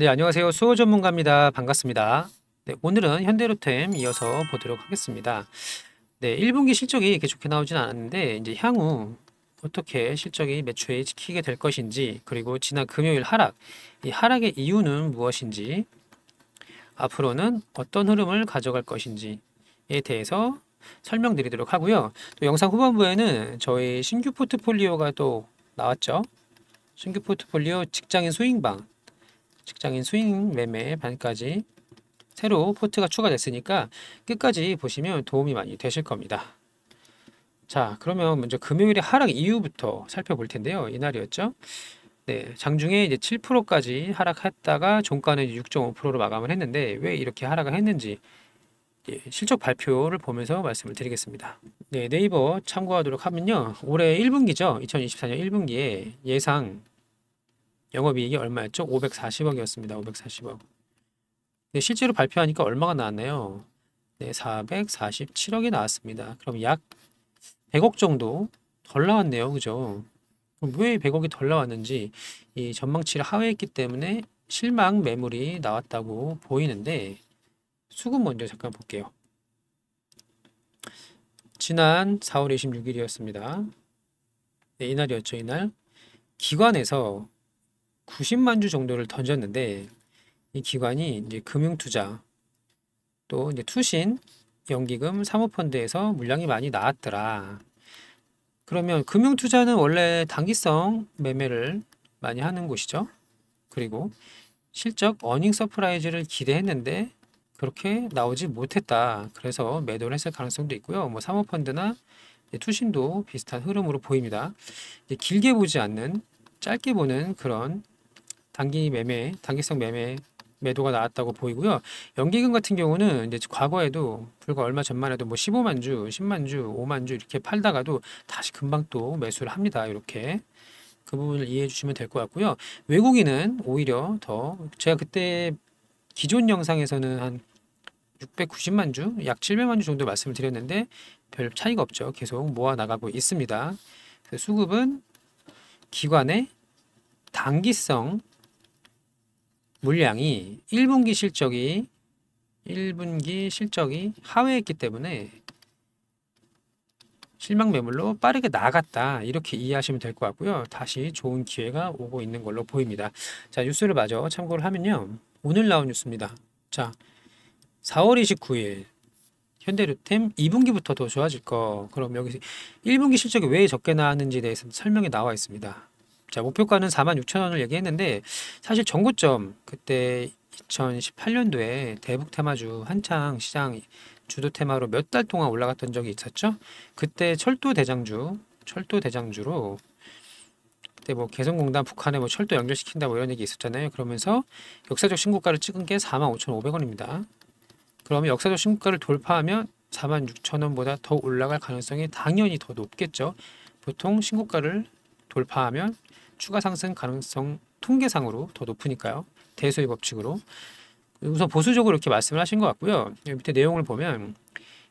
네, 안녕하세요. 수호 전문가입니다. 반갑습니다. 네, 오늘은 현대로템 이어서 보도록 하겠습니다. 네, 1분기 실적이 이렇게 좋게 나오진 않았는데 이제 향후 어떻게 실적이 매출에 지키게 될 것인지 그리고 지난 금요일 하락, 이 하락의 이유는 무엇인지 앞으로는 어떤 흐름을 가져갈 것인지에 대해서 설명드리도록 하고요. 또 영상 후반부에는 저희 신규 포트폴리오가 또 나왔죠. 신규 포트폴리오 직장인 수익방 직장인 수익 매매 반까지 새로 포트가 추가됐으니까 끝까지 보시면 도움이 많이 되실 겁니다. 자 그러면 먼저 금요일에 하락 이후부터 살펴볼 텐데요. 이날이었죠. 네, 장중에 이제 7%까지 하락했다가 종가는 6.5%로 마감을 했는데 왜 이렇게 하락을 했는지 예, 실적 발표를 보면서 말씀을 드리겠습니다. 네, 네이버 참고하도록 하면요. 올해 1분기죠. 2024년 1분기에 예상 영업이익이 얼마였죠? 540억이었습니다. 540억. 네, 실제로 발표하니까 얼마가 나왔나요? 네, 447억이 나왔습니다. 그럼 약 100억 정도 덜 나왔네요. 그죠? 왜 100억이 덜 나왔는지 이 전망치를 하회했기 때문에 실망 매물이 나왔다고 보이는데 수급 먼저 잠깐 볼게요. 지난 4월 26일이었습니다. 네, 이날이었죠. 이날 기관에서 90만 주 정도를 던졌는데 이 기관이 이제 금융 투자 또 이제 투신 연기금 사모펀드에서 물량이 많이 나왔더라. 그러면 금융 투자는 원래 단기성 매매를 많이 하는 곳이죠. 그리고 실적 어닝 서프라이즈를 기대했는데 그렇게 나오지 못했다. 그래서 매도를 했을 가능성도 있고요. 뭐 사모펀드나 투신도 비슷한 흐름으로 보입니다. 길게 보지 않는 짧게 보는 그런 단기 매매, 단기성 매매 매도가 나왔다고 보이고요. 연기금 같은 경우는 이제 과거에도 불과 얼마 전만 해도 뭐 15만 주, 10만 주, 5만 주 이렇게 팔다가도 다시 금방 또 매수를 합니다. 이렇게 그 부분을 이해해 주시면 될 것 같고요. 외국인은 오히려 더 제가 그때 기존 영상에서는 한 690만 주, 약 700만 주 정도 말씀을 드렸는데 별 차이가 없죠. 계속 모아 나가고 있습니다. 수급은 기관의 단기성 물량이 1분기 실적이 1분기 실적이 하회했기 때문에 실망 매물로 빠르게 나갔다 이렇게 이해하시면 될 것 같고요. 다시 좋은 기회가 오고 있는 걸로 보입니다. 자 뉴스를 마저 참고를 하면요. 오늘 나온 뉴스입니다. 자 4월 29일 현대료템 2분기부터 더 좋아질 거 그럼 여기서 1분기 실적이 왜 적게 나왔는지에 대해서 설명이 나와 있습니다. 자, 목표가는 46,000원을 얘기했는데 사실 전고점 그때 2018년도에 대북 테마주 한창 시장 주도 테마로 몇 달 동안 올라갔던 적이 있었죠. 그때 철도 대장주, 철도 대장주로 그때 뭐 개성공단 북한에 뭐 철도 연결시킨다 뭐 이런 얘기 있었잖아요. 그러면서 역사적 신고가를 찍은 게 45,500원입니다. 그러면 역사적 신고가를 돌파하면 46,000원보다 더 올라갈 가능성이 당연히 더 높겠죠. 보통 신고가를 돌파하면 추가 상승 가능성 통계상으로 더 높으니까요. 대수의 법칙으로. 우선 보수적으로 이렇게 말씀을 하신 것 같고요. 밑에 내용을 보면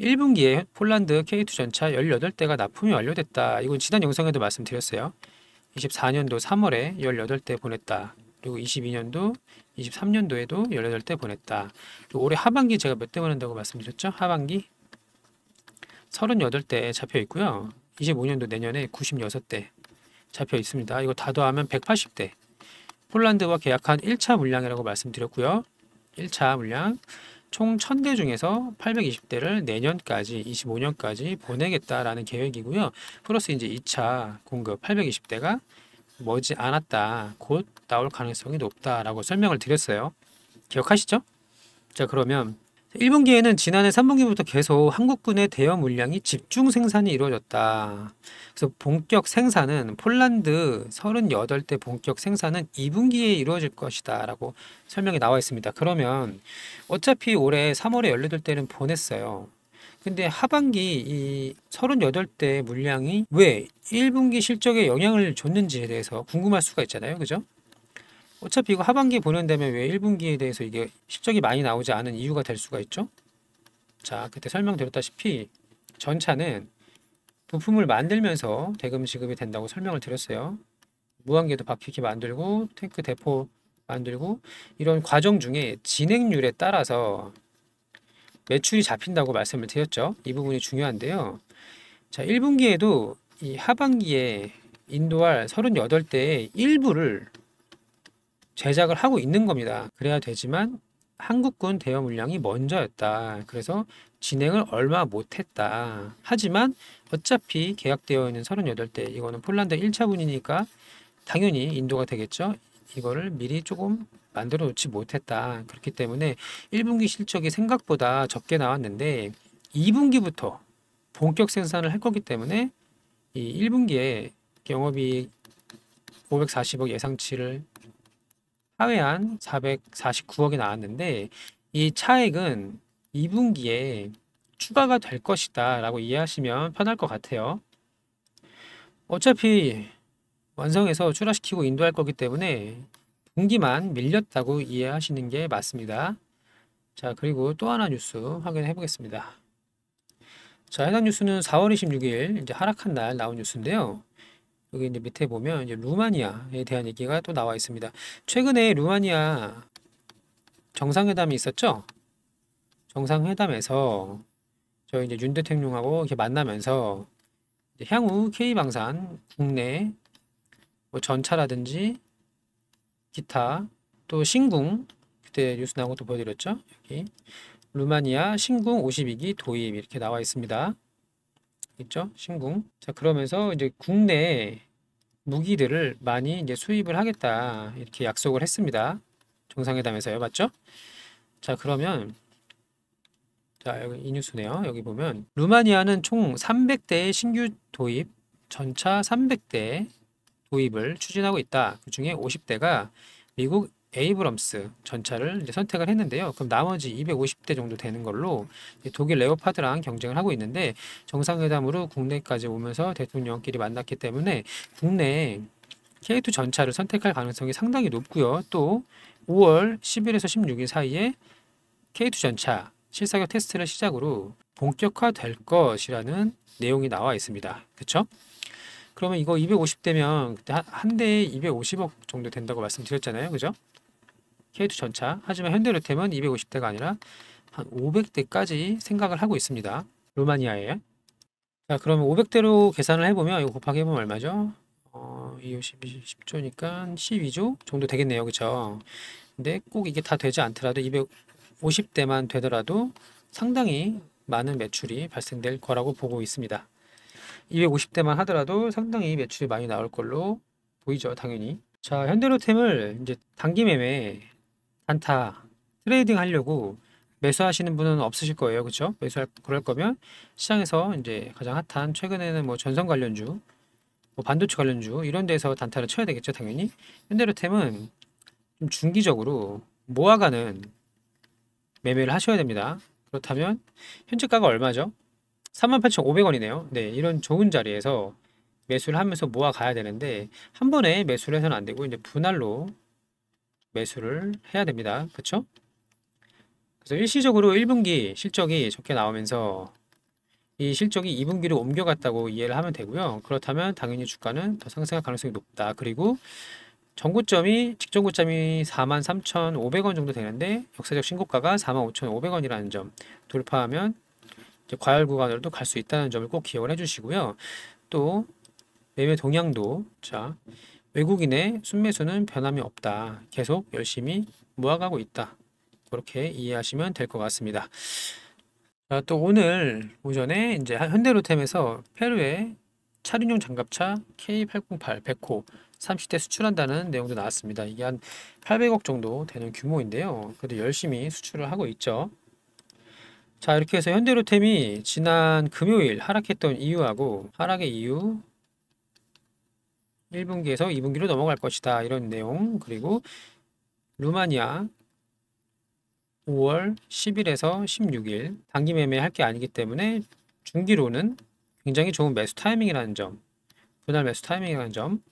1분기에 폴란드 K2전차 18대가 납품이 완료됐다. 이건 지난 영상에도 말씀드렸어요. 24년도 3월에 18대 보냈다. 그리고 22년도, 23년도에도 18대 보냈다. 그리고 올해 하반기 제가 몇 대 보낸다고 말씀드렸죠? 하반기 38대 잡혀 있고요. 25년도 내년에 96대, 잡혀 있습니다. 이거 다 더하면 180대. 폴란드와 계약한 1차 물량이라고 말씀드렸고요. 1차 물량 총 1000대 중에서 820대를 내년까지 25년까지 보내겠다라는 계획이고요. 플러스 이제 2차 공급 820대가 머지 않았다. 곧 나올 가능성이 높다라고 설명을 드렸어요. 기억하시죠? 자, 그러면 1분기에는 지난해 3분기부터 계속 한국군의 대여 물량이 집중 생산이 이루어졌다. 그래서 본격 생산은 폴란드 38대 본격 생산은 2분기에 이루어질 것이다 라고 설명이 나와 있습니다. 그러면 어차피 올해 3월에 18대는 보냈어요. 근데 하반기 이 38대 물량이 왜 1분기 실적에 영향을 줬는지에 대해서 궁금할 수가 있잖아요. 그죠? 어차피 이거 하반기에 보낸다면 왜 1분기에 대해서 이게 실적이 많이 나오지 않은 이유가 될 수가 있죠? 자, 그때 설명드렸다시피 전차는 부품을 만들면서 대금 지급이 된다고 설명을 드렸어요. 무한계도 바퀴기 만들고 탱크 대포 만들고 이런 과정 중에 진행률에 따라서 매출이 잡힌다고 말씀을 드렸죠. 이 부분이 중요한데요. 자, 1분기에도 이 하반기에 인도할 38대의 일부를 제작을 하고 있는 겁니다. 그래야 되지만 한국군 대여 물량이 먼저였다. 그래서 진행을 얼마 못했다. 하지만 어차피 계약되어 있는 38대 이거는 폴란드 1차분이니까 당연히 인도가 되겠죠. 이거를 미리 조금 만들어 놓지 못했다. 그렇기 때문에 1분기 실적이 생각보다 적게 나왔는데 2분기부터 본격 생산을 할 거기 때문에 이 1분기에 영업이 540억 예상치를 하회한 449억이 나왔는데 이 차액은 2분기에 추가가 될 것이다 라고 이해하시면 편할 것 같아요. 어차피 완성해서 출하시키고 인도할 거기 때문에 분기만 밀렸다고 이해하시는 게 맞습니다. 자 그리고 또 하나 뉴스 확인해 보겠습니다. 자 해당 뉴스는 4월 26일 이제 하락한 날 나온 뉴스인데요. 여기 이제 밑에 보면 이제 루마니아에 대한 얘기가 또 나와 있습니다. 최근에 루마니아 정상회담이 있었죠? 정상회담에서 저희 이제 윤 대통령하고 이렇게 만나면서 이제 향후 K방산 국내 뭐 전차라든지 기타 또 신궁 그때 뉴스 나온 것도 보여드렸죠? 여기 루마니아 신궁 52기 도입 이렇게 나와 있습니다. 있죠? 신궁. 자, 그러면서 이제 국내 무기들을 많이 이제 수입을 하겠다. 이렇게 약속을 했습니다. 정상회담에서요. 맞죠? 자, 그러면 자, 여기 이 뉴스네요. 여기 보면 루마니아는 총 300대의 신규 도입, 전차 300대 도입을 추진하고 있다. 그중에 50대가 미국 에이브럼스 전차를 선택을 했는데요. 그럼 나머지 250대 정도 되는 걸로 독일 레오파드랑 경쟁을 하고 있는데 정상회담으로 국내까지 오면서 대통령끼리 만났기 때문에 국내 K2 전차를 선택할 가능성이 상당히 높고요. 또 5월 10일에서 16일 사이에 K2 전차 실사격 테스트를 시작으로 본격화될 것이라는 내용이 나와 있습니다. 그렇죠? 그러면 이거 250대면 그때 한 대에 250억 정도 된다고 말씀드렸잖아요. 그죠? K2 전차 하지만 현대로템은 250대가 아니라 한 500대까지 생각을 하고 있습니다. 루마니아에 자 그러면 500대로 계산을 해보면 이거 곱하기 해보면 얼마죠? 어, 2, 50, 10조니까 12조 정도 되겠네요. 그쵸? 근데 꼭 이게 다 되지 않더라도 250대만 되더라도 상당히 많은 매출이 발생될 거라고 보고 있습니다. 250대만 하더라도 상당히 매출이 많이 나올 걸로 보이죠. 당연히. 자, 현대로템을 이제 단기 매매 안타 트레이딩 하려고 매수하시는 분은 없으실 거예요. 그렇죠? 매수할 그럴 거면 시장에서 이제 가장 핫한 최근에는 뭐 전선 관련주, 뭐 반도체 관련주 이런 데서 단타를 쳐야 되겠죠, 당연히. 현대로템은 좀 중기적으로 모아가는 매매를 하셔야 됩니다. 그렇다면 현재가가 얼마죠? 38,500원이네요. 네, 이런 좋은 자리에서 매수를 하면서 모아가야 되는데 한 번에 매수를 해서는 안 되고 이제 분할로 매수를 해야 됩니다. 그렇죠? 그래서 일시적으로 1분기 실적이 좋게 나오면서 이 실적이 2분기로 옮겨갔다고 이해를 하면 되고요. 그렇다면 당연히 주가는 더 상승할 가능성이 높다. 그리고 전고점이 직전고점이 43,500원 정도 되는데 역사적 신고가가 45,500원이라는 점 돌파하면 과열 구간으로도 갈 수 있다는 점을 꼭 기억을 해주시고요. 또 매매 동향도 자 외국인의 순매수는 변함이 없다. 계속 열심히 모아가고 있다. 그렇게 이해하시면 될 것 같습니다. 자, 또 오늘 오전에 이제 현대로템에서 페루의 차륜용 장갑차 K808 100호 30대 수출한다는 내용도 나왔습니다. 이게 한 800억 정도 되는 규모인데요. 그래도 열심히 수출을 하고 있죠. 자 이렇게 해서 현대로템이 지난 금요일 하락했던 이유하고 하락의 이유 1분기에서 2분기로 넘어갈 것이다. 이런 내용. 그리고 루마니아 5월 10일에서 16일 단기 매매할 게 아니기 때문에 중기로는 굉장히 좋은 매수 타이밍이라는 점. 분할 매수 타이밍이라는 점.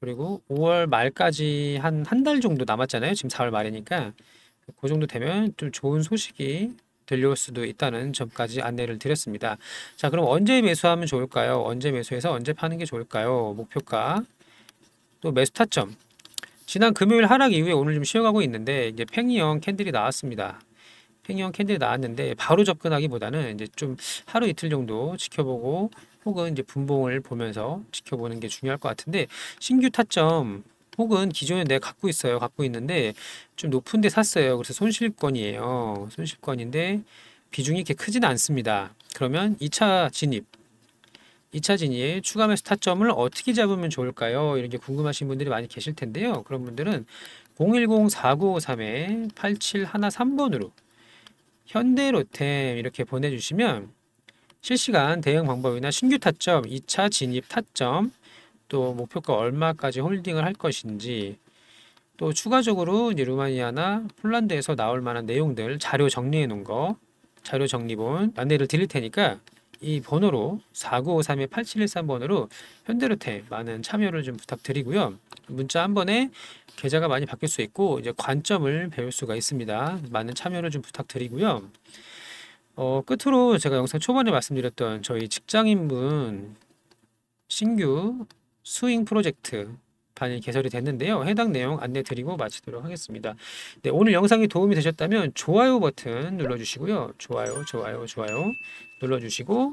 그리고 5월 말까지 한 한 달 정도 남았잖아요. 지금 4월 말이니까 그 정도 되면 좀 좋은 소식이 들려올 수도 있다는 점까지 안내를 드렸습니다. 자, 그럼 언제 매수하면 좋을까요? 언제 매수해서 언제 파는 게 좋을까요? 목표가 또 매수 타점 지난 금요일 하락 이후에 오늘 좀 쉬어가고 있는데 이제 팽이형 캔들이 나왔습니다. 팽이형 캔들이 나왔는데 바로 접근하기보다는 이제 좀 하루 이틀 정도 지켜보고 혹은 이제 분봉을 보면서 지켜보는 게 중요할 것 같은데 신규 타점 혹은 기존에 내가 갖고 있어요. 갖고 있는데 좀 높은 데 샀어요. 그래서 손실권이에요. 손실권인데 비중이 이렇게 크진 않습니다. 그러면 2차 진입 이차 진입 추가 매수 타점을 어떻게 잡으면 좋을까요? 이런 게 궁금하신 분들이 많이 계실 텐데요. 그런 분들은 010-4953-8713번으로 현대로템 이렇게 보내주시면 실시간 대응 방법이나 신규 타점, 2차 진입 타점, 또 목표가 얼마까지 홀딩을 할 것인지 또 추가적으로 루마니아나 폴란드에서 나올 만한 내용들 자료 정리해 놓은 거 자료 정리본 안내를 드릴 테니까 이 번호로 4953-8713번으로 현대로테 많은 참여를 좀 부탁드리고요. 문자 한 번에 계좌가 많이 바뀔 수 있고 이제 관점을 배울 수가 있습니다. 많은 참여를 좀 부탁드리고요. 어, 끝으로 제가 영상 초반에 말씀드렸던 저희 직장인분 신규 스윙 프로젝트 게시판이 개설이 됐는데요. 해당 내용 안내 드리고 마치도록 하겠습니다. 네, 오늘 영상이 도움이 되셨다면 좋아요 버튼 눌러주시고요. 좋아요, 좋아요, 좋아요 눌러주시고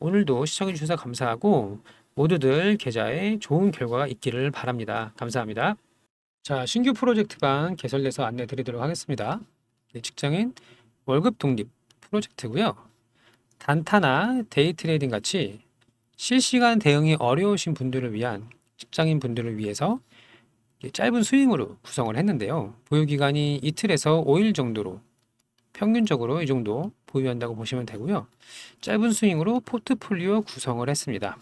오늘도 시청해주셔서 감사하고 모두들 계좌에 좋은 결과가 있기를 바랍니다. 감사합니다. 자, 신규 프로젝트 방 개설돼서 안내 드리도록 하겠습니다. 네, 직장인 월급 독립 프로젝트고요. 단타나 데이트레이딩 같이 실시간 대응이 어려우신 분들을 위한 직장인 분들을 위해서 짧은 스윙으로 구성을 했는데요. 보유기간이 이틀에서 5일 정도로 평균적으로 이 정도 보유한다고 보시면 되고요. 짧은 스윙으로 포트폴리오 구성을 했습니다.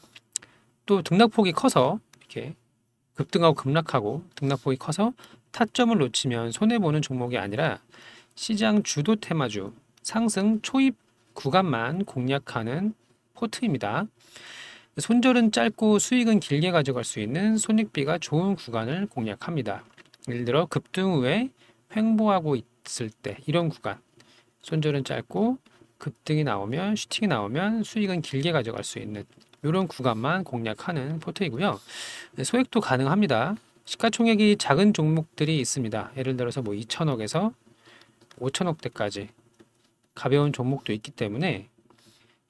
또 등락폭이 커서 이렇게 급등하고 급락하고 등락폭이 커서 타점을 놓치면 손해보는 종목이 아니라 시장 주도 테마주 상승 초입 구간만 공략하는 포트입니다. 손절은 짧고 수익은 길게 가져갈 수 있는 손익비가 좋은 구간을 공략합니다. 예를 들어 급등 후에 횡보하고 있을 때 이런 구간 손절은 짧고 급등이 나오면 슈팅이 나오면 수익은 길게 가져갈 수 있는 이런 구간만 공략하는 포트이고요. 네, 소액도 가능합니다. 시가총액이 작은 종목들이 있습니다. 예를 들어서 뭐 2천억에서 5천억대까지 가벼운 종목도 있기 때문에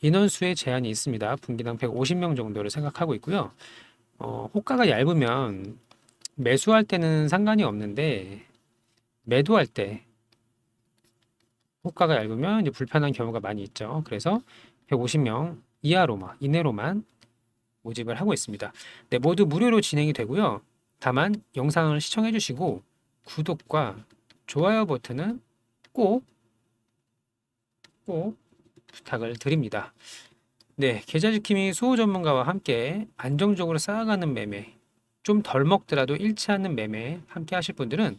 인원수에 제한이 있습니다. 분기당 150명 정도를 생각하고 있고요. 어, 호가가 얇으면 매수할 때는 상관이 없는데 매도할 때 호가가 얇으면 이제 불편한 경우가 많이 있죠. 그래서 150명 이하로만 이내로만 모집을 하고 있습니다. 네, 모두 무료로 진행이 되고요. 다만 영상을 시청해 주시고 구독과 좋아요 버튼은 꼭꼭 부탁을 드립니다. 네, 계좌지킴이 수호 전문가와 함께 안정적으로 쌓아가는 매매, 좀 덜 먹더라도 잃지 않는 매매 함께 하실 분들은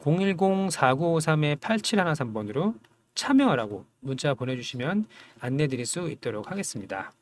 010-4953-8713번으로 참여하라고 문자 보내주시면 안내 드릴 수 있도록 하겠습니다.